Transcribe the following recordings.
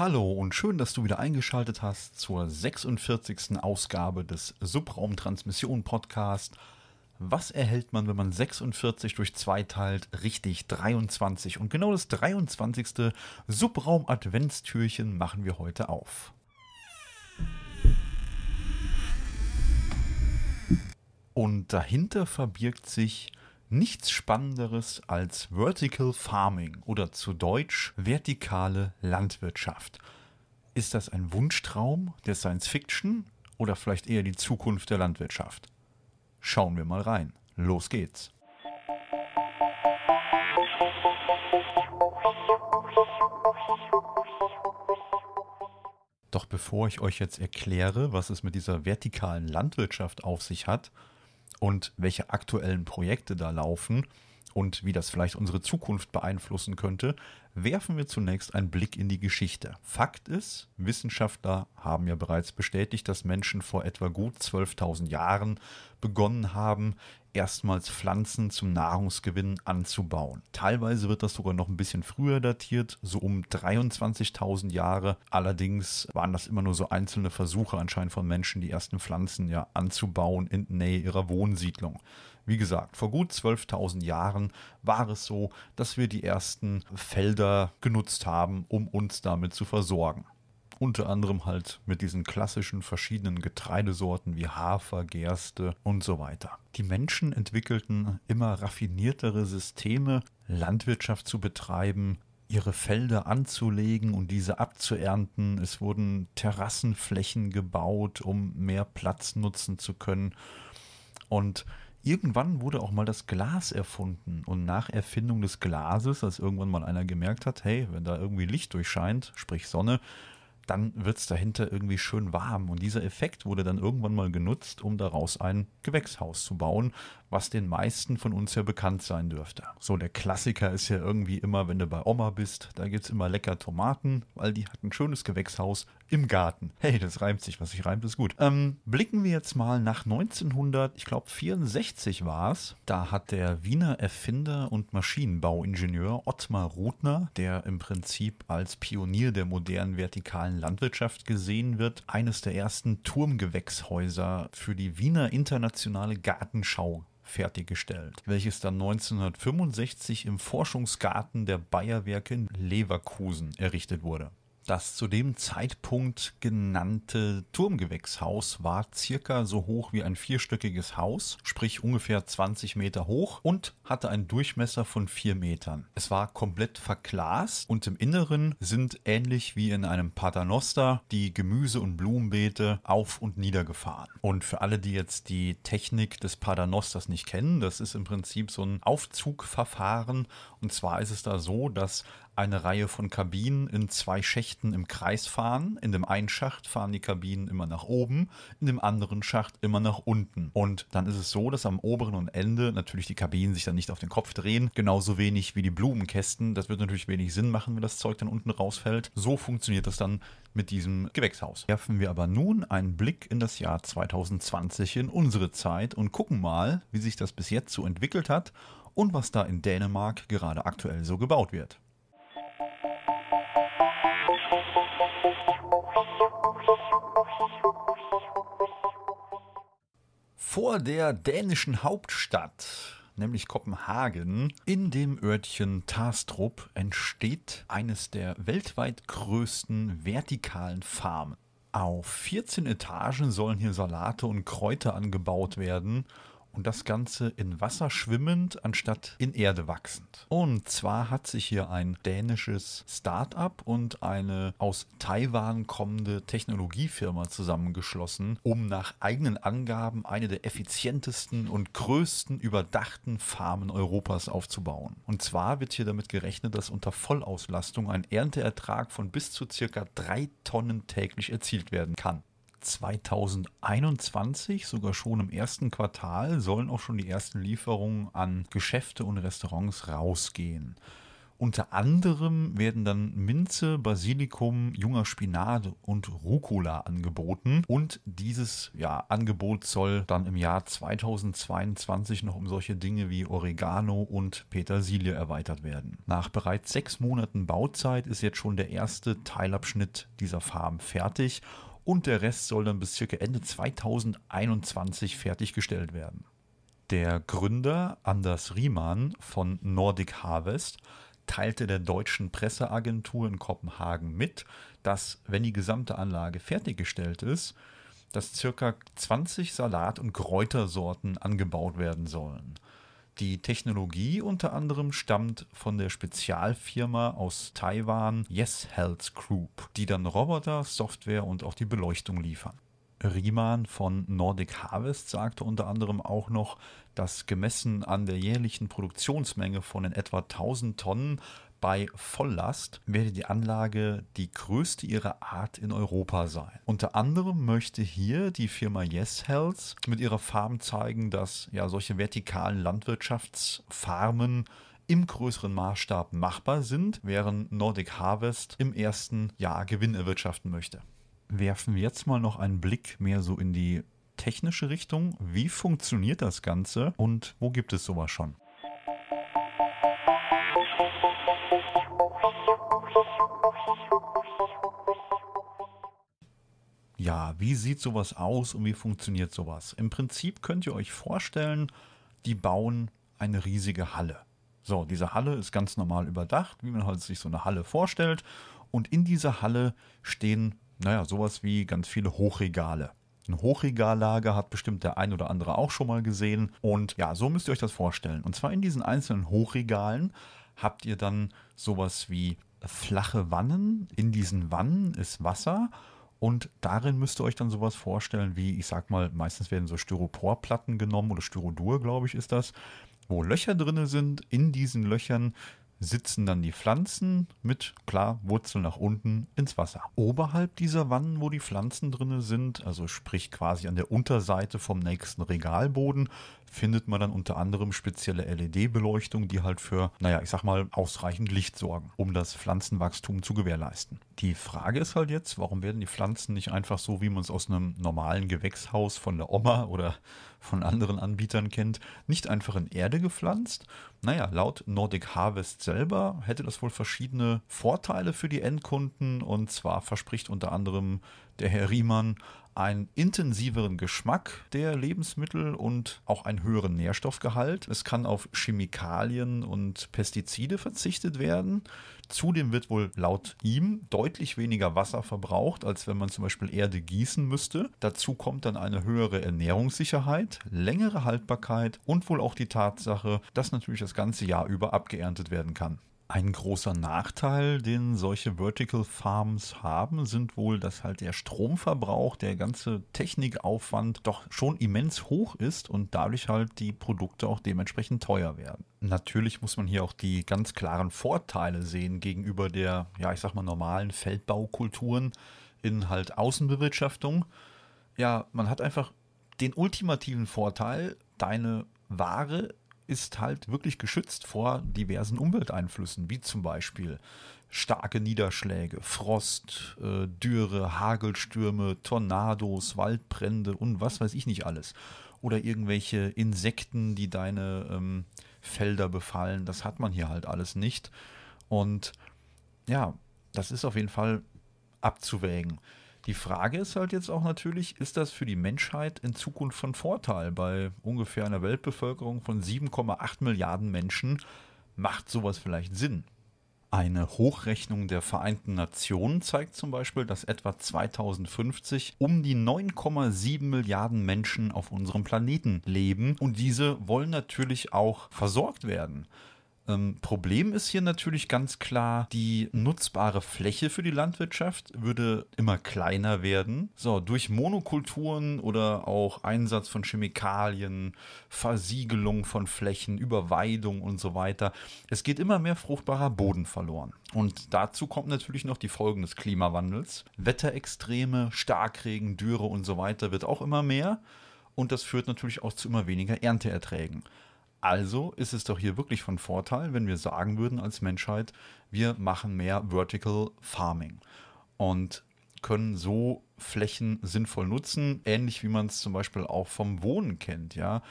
Hallo und schön, dass du wieder eingeschaltet hast zur 46. Ausgabe des Subraumtransmission Podcast. Was erhält man, wenn man 46 durch 2 teilt? Richtig, 23. Und genau das 23. Subraum-Adventstürchen machen wir heute auf. Und dahinter verbirgt sich nichts Spannenderes als Vertical Farming oder zu Deutsch vertikale Landwirtschaft. Ist das ein Wunschtraum der Science Fiction oder vielleicht eher die Zukunft der Landwirtschaft? Schauen wir mal rein. Los geht's. Doch bevor ich euch jetzt erkläre, was es mit dieser vertikalen Landwirtschaft auf sich hat, und welche aktuellen Projekte da laufen und wie das vielleicht unsere Zukunft beeinflussen könnte, werfen wir zunächst einen Blick in die Geschichte. Fakt ist, Wissenschaftler haben ja bereits bestätigt, dass Menschen vor etwa gut 12.000 Jahren begonnen haben, erstmals Pflanzen zum Nahrungsgewinn anzubauen. Teilweise wird das sogar noch ein bisschen früher datiert, so um 23.000 Jahre. Allerdings waren das immer nur so einzelne Versuche anscheinend von Menschen, die ersten Pflanzen ja anzubauen in Nähe ihrer Wohnsiedlung. Wie gesagt, vor gut 12.000 Jahren war es so, dass wir die ersten Felder genutzt haben, um uns damit zu versorgen. Unter anderem halt mit diesen klassischen verschiedenen Getreidesorten wie Hafer, Gerste und so weiter. Die Menschen entwickelten immer raffiniertere Systeme, Landwirtschaft zu betreiben, ihre Felder anzulegen und diese abzuernten. Es wurden Terrassenflächen gebaut, um mehr Platz nutzen zu können. Und irgendwann wurde auch mal das Glas erfunden. Und nach Erfindung des Glases, als irgendwann mal einer gemerkt hat, hey, wenn da irgendwie Licht durchscheint, sprich Sonne, dann wird es dahinter irgendwie schön warm. Und dieser Effekt wurde dann irgendwann mal genutzt, um daraus ein Gewächshaus zu bauen, was den meisten von uns ja bekannt sein dürfte. So der Klassiker ist ja irgendwie immer, wenn du bei Oma bist, da gibt's immer lecker Tomaten, weil die hat ein schönes Gewächshaus im Garten. Hey, das reimt sich, was sich reimt, ist gut. Ähm, blicken wir jetzt mal nach 1900, ich glaube 64 war's. Da hat der Wiener Erfinder und Maschinenbauingenieur Ottmar Rudner, der im Prinzip als Pionier der modernen vertikalen Landwirtschaft gesehen wird, eines der ersten Turmgewächshäuser für die Wiener Internationale Gartenschau fertiggestellt, welches dann 1965 im Forschungsgarten der Bayerwerke in Leverkusen errichtet wurde das zu dem Zeitpunkt genannte Turmgewächshaus war circa so hoch wie ein vierstöckiges Haus, sprich ungefähr 20 Meter hoch und hatte einen Durchmesser von vier Metern. Es war komplett verglast und im Inneren sind ähnlich wie in einem Paternoster die Gemüse- und Blumenbeete auf und niedergefahren. Und für alle, die jetzt die Technik des Paternosters nicht kennen, das ist im Prinzip so ein Aufzugverfahren und zwar ist es da so, dass eine Reihe von Kabinen in zwei Schächten im Kreis fahren. In dem einen Schacht fahren die Kabinen immer nach oben, in dem anderen Schacht immer nach unten. Und dann ist es so, dass am oberen und Ende natürlich die Kabinen sich dann nicht auf den Kopf drehen, genauso wenig wie die Blumenkästen. Das wird natürlich wenig Sinn machen, wenn das Zeug dann unten rausfällt. So funktioniert das dann mit diesem Gewächshaus. Werfen wir aber nun einen Blick in das Jahr 2020 in unsere Zeit und gucken mal, wie sich das bis jetzt so entwickelt hat und was da in Dänemark gerade aktuell so gebaut wird. Vor der dänischen Hauptstadt nämlich Kopenhagen, in dem Örtchen Tarstrup entsteht eines der weltweit größten vertikalen Farmen. Auf 14 Etagen sollen hier Salate und Kräuter angebaut werden und das Ganze in Wasser schwimmend anstatt in Erde wachsend. Und zwar hat sich hier ein dänisches Start-up und eine aus Taiwan kommende Technologiefirma zusammengeschlossen, um nach eigenen Angaben eine der effizientesten und größten überdachten Farmen Europas aufzubauen. Und zwar wird hier damit gerechnet, dass unter Vollauslastung ein Ernteertrag von bis zu circa drei Tonnen täglich erzielt werden kann. 2021, sogar schon im ersten Quartal, sollen auch schon die ersten Lieferungen an Geschäfte und Restaurants rausgehen. Unter anderem werden dann Minze, Basilikum, junger Spinat und Rucola angeboten. Und dieses ja, Angebot soll dann im Jahr 2022 noch um solche Dinge wie Oregano und Petersilie erweitert werden. Nach bereits sechs Monaten Bauzeit ist jetzt schon der erste Teilabschnitt dieser Farm fertig und der Rest soll dann bis circa Ende 2021 fertiggestellt werden. Der Gründer Anders Riemann von Nordic Harvest teilte der deutschen Presseagentur in Kopenhagen mit, dass, wenn die gesamte Anlage fertiggestellt ist, dass circa 20 Salat- und Kräutersorten angebaut werden sollen. Die Technologie unter anderem stammt von der Spezialfirma aus Taiwan Yes Health Group, die dann Roboter, Software und auch die Beleuchtung liefern. Riemann von Nordic Harvest sagte unter anderem auch noch, dass gemessen an der jährlichen Produktionsmenge von in etwa 1000 Tonnen bei Volllast werde die Anlage die größte ihrer Art in Europa sein. Unter anderem möchte hier die Firma Yes Health mit ihrer Farm zeigen, dass ja solche vertikalen Landwirtschaftsfarmen im größeren Maßstab machbar sind, während Nordic Harvest im ersten Jahr Gewinn erwirtschaften möchte. Werfen wir jetzt mal noch einen Blick mehr so in die technische Richtung. Wie funktioniert das Ganze und wo gibt es sowas schon? Ja, wie sieht sowas aus und wie funktioniert sowas? Im Prinzip könnt ihr euch vorstellen, die bauen eine riesige Halle. So, diese Halle ist ganz normal überdacht, wie man halt sich so eine Halle vorstellt. Und in dieser Halle stehen, naja, sowas wie ganz viele Hochregale. Ein Hochregallager hat bestimmt der ein oder andere auch schon mal gesehen. Und ja, so müsst ihr euch das vorstellen. Und zwar in diesen einzelnen Hochregalen habt ihr dann sowas wie flache Wannen. In diesen Wannen ist Wasser und darin müsst ihr euch dann sowas vorstellen wie, ich sag mal, meistens werden so Styroporplatten genommen oder Styrodur, glaube ich, ist das, wo Löcher drin sind. In diesen Löchern sitzen dann die Pflanzen mit, klar, Wurzeln nach unten ins Wasser. Oberhalb dieser Wannen, wo die Pflanzen drin sind, also sprich quasi an der Unterseite vom nächsten Regalboden, findet man dann unter anderem spezielle LED-Beleuchtung, die halt für, naja, ich sag mal, ausreichend Licht sorgen, um das Pflanzenwachstum zu gewährleisten. Die Frage ist halt jetzt, warum werden die Pflanzen nicht einfach so, wie man es aus einem normalen Gewächshaus von der Oma oder von anderen Anbietern kennt, nicht einfach in Erde gepflanzt, naja, laut Nordic Harvest selber hätte das wohl verschiedene Vorteile für die Endkunden und zwar verspricht unter anderem der Herr Riemann einen intensiveren Geschmack der Lebensmittel und auch einen höheren Nährstoffgehalt. Es kann auf Chemikalien und Pestizide verzichtet werden. Zudem wird wohl laut ihm deutlich weniger Wasser verbraucht, als wenn man zum Beispiel Erde gießen müsste. Dazu kommt dann eine höhere Ernährungssicherheit, längere Haltbarkeit und wohl auch die Tatsache, dass natürlich das ganze Jahr über abgeerntet werden kann. Ein großer Nachteil, den solche Vertical Farms haben, sind wohl, dass halt der Stromverbrauch, der ganze Technikaufwand doch schon immens hoch ist und dadurch halt die Produkte auch dementsprechend teuer werden. Natürlich muss man hier auch die ganz klaren Vorteile sehen gegenüber der, ja, ich sag mal, normalen Feldbaukulturen in halt Außenbewirtschaftung. Ja, man hat einfach den ultimativen Vorteil, deine Ware ist halt wirklich geschützt vor diversen Umwelteinflüssen, wie zum Beispiel starke Niederschläge, Frost, äh, Dürre, Hagelstürme, Tornados, Waldbrände und was weiß ich nicht alles. Oder irgendwelche Insekten, die deine ähm, Felder befallen. Das hat man hier halt alles nicht. Und ja, das ist auf jeden Fall abzuwägen. Die Frage ist halt jetzt auch natürlich, ist das für die Menschheit in Zukunft von Vorteil? Bei ungefähr einer Weltbevölkerung von 7,8 Milliarden Menschen macht sowas vielleicht Sinn. Eine Hochrechnung der Vereinten Nationen zeigt zum Beispiel, dass etwa 2050 um die 9,7 Milliarden Menschen auf unserem Planeten leben und diese wollen natürlich auch versorgt werden. Ähm, Problem ist hier natürlich ganz klar, die nutzbare Fläche für die Landwirtschaft würde immer kleiner werden. So, durch Monokulturen oder auch Einsatz von Chemikalien, Versiegelung von Flächen, Überweidung und so weiter. Es geht immer mehr fruchtbarer Boden verloren. Und dazu kommt natürlich noch die Folgen des Klimawandels. Wetterextreme, Starkregen, Dürre und so weiter wird auch immer mehr. Und das führt natürlich auch zu immer weniger Ernteerträgen. Also ist es doch hier wirklich von Vorteil, wenn wir sagen würden als Menschheit, wir machen mehr Vertical Farming und können so Flächen sinnvoll nutzen, ähnlich wie man es zum Beispiel auch vom Wohnen kennt. Ja,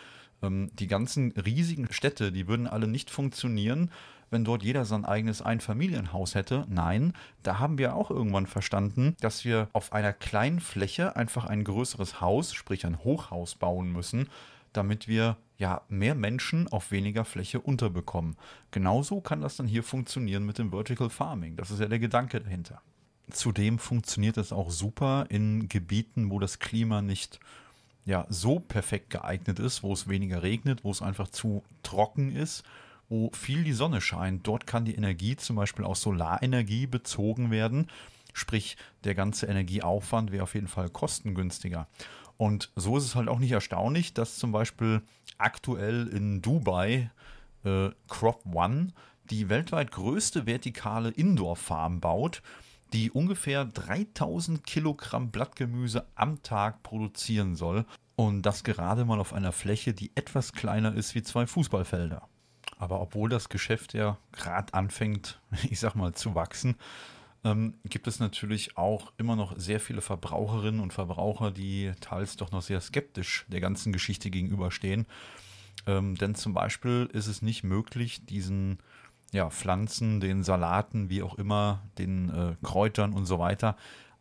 ähm, die ganzen riesigen Städte, die würden alle nicht funktionieren, wenn dort jeder sein eigenes Einfamilienhaus hätte. Nein, da haben wir auch irgendwann verstanden, dass wir auf einer kleinen Fläche einfach ein größeres Haus, sprich ein Hochhaus bauen müssen, damit wir ja mehr Menschen auf weniger Fläche unterbekommen. Genauso kann das dann hier funktionieren mit dem Vertical Farming. Das ist ja der Gedanke dahinter. Zudem funktioniert es auch super in Gebieten, wo das Klima nicht ja, so perfekt geeignet ist, wo es weniger regnet, wo es einfach zu trocken ist, wo viel die Sonne scheint. Dort kann die Energie zum Beispiel aus Solarenergie bezogen werden. Sprich, der ganze Energieaufwand wäre auf jeden Fall kostengünstiger. Und so ist es halt auch nicht erstaunlich, dass zum Beispiel aktuell in Dubai äh, Crop One die weltweit größte vertikale Indoor-Farm baut, die ungefähr 3000 Kilogramm Blattgemüse am Tag produzieren soll. Und das gerade mal auf einer Fläche, die etwas kleiner ist wie zwei Fußballfelder. Aber obwohl das Geschäft ja gerade anfängt, ich sag mal, zu wachsen, ähm, gibt es natürlich auch immer noch sehr viele Verbraucherinnen und Verbraucher, die teils doch noch sehr skeptisch der ganzen Geschichte gegenüberstehen. Ähm, denn zum Beispiel ist es nicht möglich, diesen ja, Pflanzen, den Salaten, wie auch immer, den äh, Kräutern und so weiter,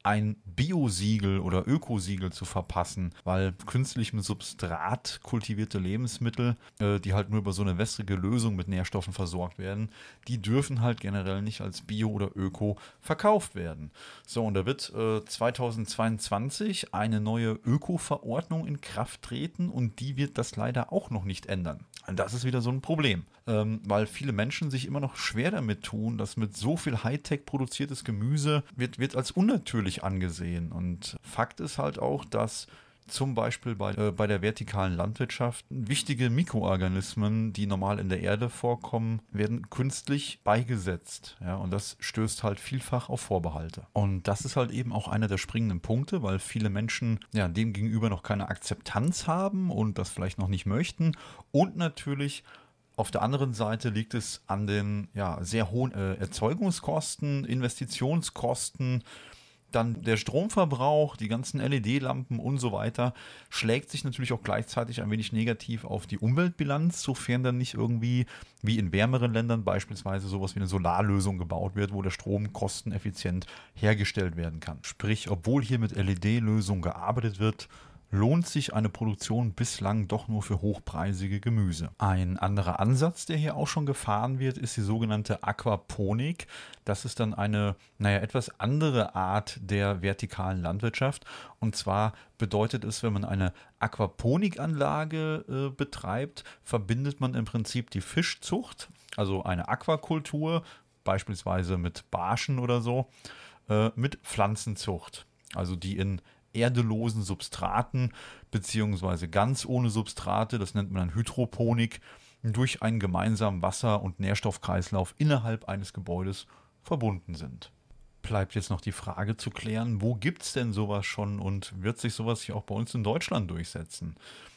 ein Bio-Siegel oder Ökosiegel zu verpassen, weil künstlich mit Substrat kultivierte Lebensmittel, äh, die halt nur über so eine wässrige Lösung mit Nährstoffen versorgt werden, die dürfen halt generell nicht als Bio oder Öko verkauft werden. So, und da wird äh, 2022 eine neue Öko-Verordnung in Kraft treten und die wird das leider auch noch nicht ändern. Und das ist wieder so ein Problem, ähm, weil viele Menschen sich immer noch schwer damit tun, dass mit so viel Hightech produziertes Gemüse wird, wird als unnatürlich angesehen. Und Fakt ist halt auch, dass zum Beispiel bei, äh, bei der vertikalen Landwirtschaft. Wichtige Mikroorganismen, die normal in der Erde vorkommen, werden künstlich beigesetzt. Ja, und das stößt halt vielfach auf Vorbehalte. Und das ist halt eben auch einer der springenden Punkte, weil viele Menschen ja, dem gegenüber noch keine Akzeptanz haben und das vielleicht noch nicht möchten. Und natürlich auf der anderen Seite liegt es an den ja, sehr hohen äh, Erzeugungskosten, Investitionskosten, dann der Stromverbrauch, die ganzen LED-Lampen und so weiter, schlägt sich natürlich auch gleichzeitig ein wenig negativ auf die Umweltbilanz, sofern dann nicht irgendwie, wie in wärmeren Ländern beispielsweise, sowas wie eine Solarlösung gebaut wird, wo der Strom kosteneffizient hergestellt werden kann. Sprich, obwohl hier mit LED-Lösungen gearbeitet wird, lohnt sich eine Produktion bislang doch nur für hochpreisige Gemüse. Ein anderer Ansatz, der hier auch schon gefahren wird, ist die sogenannte Aquaponik. Das ist dann eine, naja, etwas andere Art der vertikalen Landwirtschaft. Und zwar bedeutet es, wenn man eine Aquaponikanlage äh, betreibt, verbindet man im Prinzip die Fischzucht, also eine Aquakultur, beispielsweise mit Barschen oder so, äh, mit Pflanzenzucht. Also die in erdelosen Substraten beziehungsweise ganz ohne Substrate, das nennt man dann Hydroponik, durch einen gemeinsamen Wasser- und Nährstoffkreislauf innerhalb eines Gebäudes verbunden sind. Bleibt jetzt noch die Frage zu klären, wo gibt es denn sowas schon und wird sich sowas hier auch bei uns in Deutschland durchsetzen?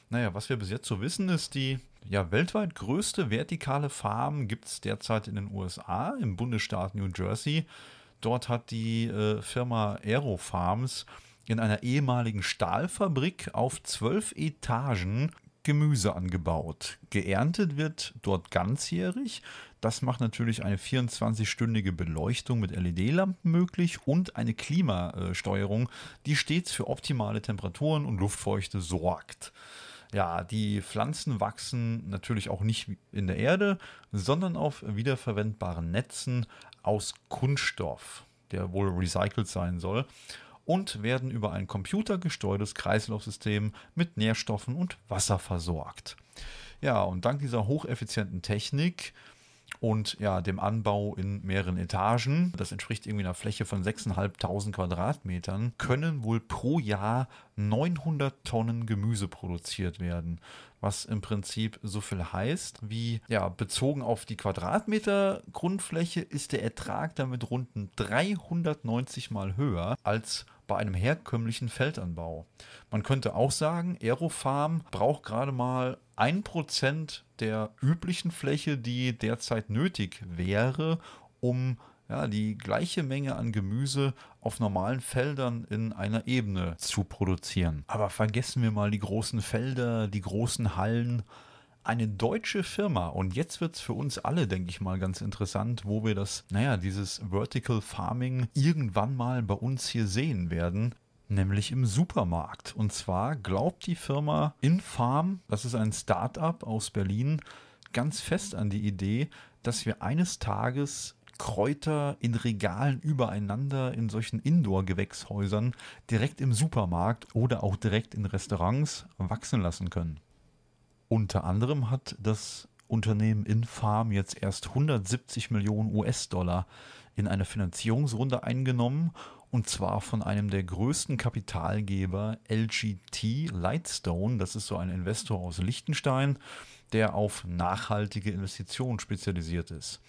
Naja, was wir bis jetzt so wissen, ist, die ja, weltweit größte vertikale Farm gibt es derzeit in den USA, im Bundesstaat New Jersey. Dort hat die äh, Firma Aero Farms in einer ehemaligen Stahlfabrik auf zwölf Etagen Gemüse angebaut. Geerntet wird dort ganzjährig. Das macht natürlich eine 24-stündige Beleuchtung mit LED-Lampen möglich und eine Klimasteuerung, die stets für optimale Temperaturen und Luftfeuchte sorgt. Ja, die Pflanzen wachsen natürlich auch nicht in der Erde, sondern auf wiederverwendbaren Netzen aus Kunststoff, der wohl recycelt sein soll und werden über ein computergesteuertes Kreislaufsystem mit Nährstoffen und Wasser versorgt. Ja, und dank dieser hocheffizienten Technik und ja, dem Anbau in mehreren Etagen, das entspricht irgendwie einer Fläche von 6.500 Quadratmetern, können wohl pro Jahr 900 Tonnen Gemüse produziert werden. Was im Prinzip so viel heißt, wie ja, bezogen auf die Quadratmeter Grundfläche ist der Ertrag damit rund 390 mal höher als bei einem herkömmlichen Feldanbau. Man könnte auch sagen, Aerofarm braucht gerade mal 1% der üblichen Fläche, die derzeit nötig wäre, um ja, die gleiche Menge an Gemüse auf normalen Feldern in einer Ebene zu produzieren. Aber vergessen wir mal die großen Felder, die großen Hallen, eine deutsche Firma. Und jetzt wird es für uns alle, denke ich mal, ganz interessant, wo wir das, naja, dieses Vertical Farming irgendwann mal bei uns hier sehen werden. Nämlich im Supermarkt. Und zwar glaubt die Firma Infarm, das ist ein Start-up aus Berlin, ganz fest an die Idee, dass wir eines Tages Kräuter in Regalen übereinander in solchen Indoor-Gewächshäusern direkt im Supermarkt oder auch direkt in Restaurants wachsen lassen können. Unter anderem hat das Unternehmen Infarm jetzt erst 170 Millionen US-Dollar in einer Finanzierungsrunde eingenommen und zwar von einem der größten Kapitalgeber LGT Lightstone. Das ist so ein Investor aus Liechtenstein, der auf nachhaltige Investitionen spezialisiert ist.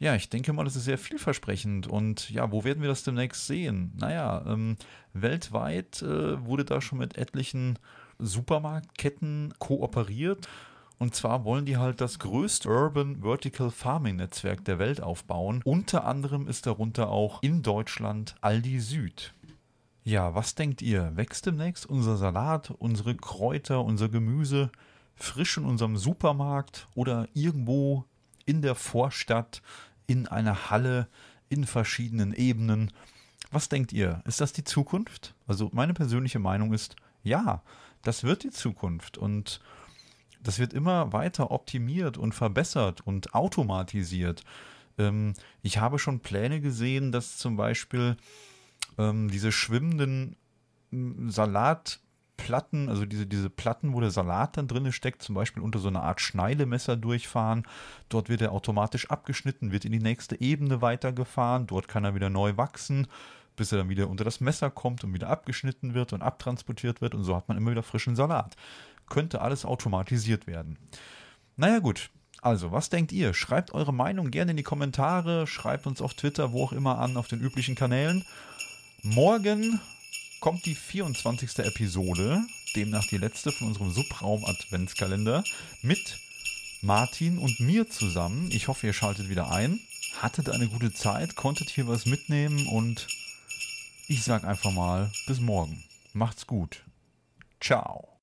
Ja, ich denke mal, das ist sehr vielversprechend. Und ja, wo werden wir das demnächst sehen? Naja, ähm, weltweit äh, wurde da schon mit etlichen Supermarktketten kooperiert. Und zwar wollen die halt das größte Urban Vertical Farming Netzwerk der Welt aufbauen. Unter anderem ist darunter auch in Deutschland Aldi Süd. Ja, was denkt ihr? Wächst demnächst unser Salat, unsere Kräuter, unser Gemüse frisch in unserem Supermarkt oder irgendwo in der Vorstadt, in einer Halle, in verschiedenen Ebenen? Was denkt ihr? Ist das die Zukunft? Also meine persönliche Meinung ist ja das wird die Zukunft und das wird immer weiter optimiert und verbessert und automatisiert. Ähm, ich habe schon Pläne gesehen, dass zum Beispiel ähm, diese schwimmenden hm, Salatplatten, also diese, diese Platten, wo der Salat dann drin steckt, zum Beispiel unter so einer Art Schneidemesser durchfahren. Dort wird er automatisch abgeschnitten, wird in die nächste Ebene weitergefahren, dort kann er wieder neu wachsen bis er dann wieder unter das Messer kommt und wieder abgeschnitten wird und abtransportiert wird und so hat man immer wieder frischen Salat. Könnte alles automatisiert werden. Naja gut, also was denkt ihr? Schreibt eure Meinung gerne in die Kommentare, schreibt uns auf Twitter, wo auch immer an, auf den üblichen Kanälen. Morgen kommt die 24. Episode, demnach die letzte von unserem Subraum-Adventskalender, mit Martin und mir zusammen. Ich hoffe, ihr schaltet wieder ein. Hattet eine gute Zeit, konntet hier was mitnehmen und ich sag einfach mal, bis morgen. Macht's gut. Ciao.